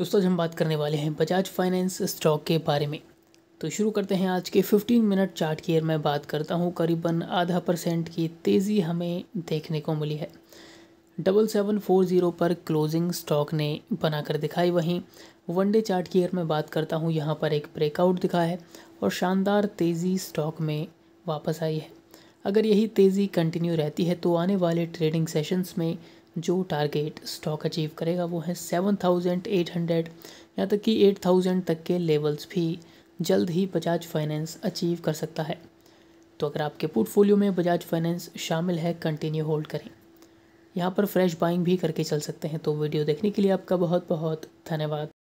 दोस्तों आज हम बात करने वाले हैं बजाज फाइनेंस स्टॉक के बारे में तो शुरू करते हैं आज के 15 मिनट चार्ट की मैं बात करता हूँ करीबन आधा परसेंट की तेज़ी हमें देखने को मिली है डबल सेवन फोर ज़ीरो पर क्लोजिंग स्टॉक ने बनाकर दिखाई वहीं वनडे चार्ट की मैं बात करता हूँ यहाँ पर एक ब्रेकआउट दिखा है और शानदार तेज़ी स्टॉक में वापस आई है अगर यही तेज़ी कंटिन्यू रहती है तो आने वाले ट्रेडिंग सेशंस में जो टारगेट स्टॉक अचीव करेगा वो है सेवन थाउजेंड एट हंड्रेड यहाँ तक कि एट थाउजेंड तक के लेवल्स भी जल्द ही बजाज फाइनेंस अचीव कर सकता है तो अगर आपके पोर्टफोलियो में बजाज फाइनेंस शामिल है कंटिन्यू होल्ड करें यहाँ पर फ्रेश बाइंग भी करके चल सकते हैं तो वीडियो देखने के लिए आपका बहुत बहुत धन्यवाद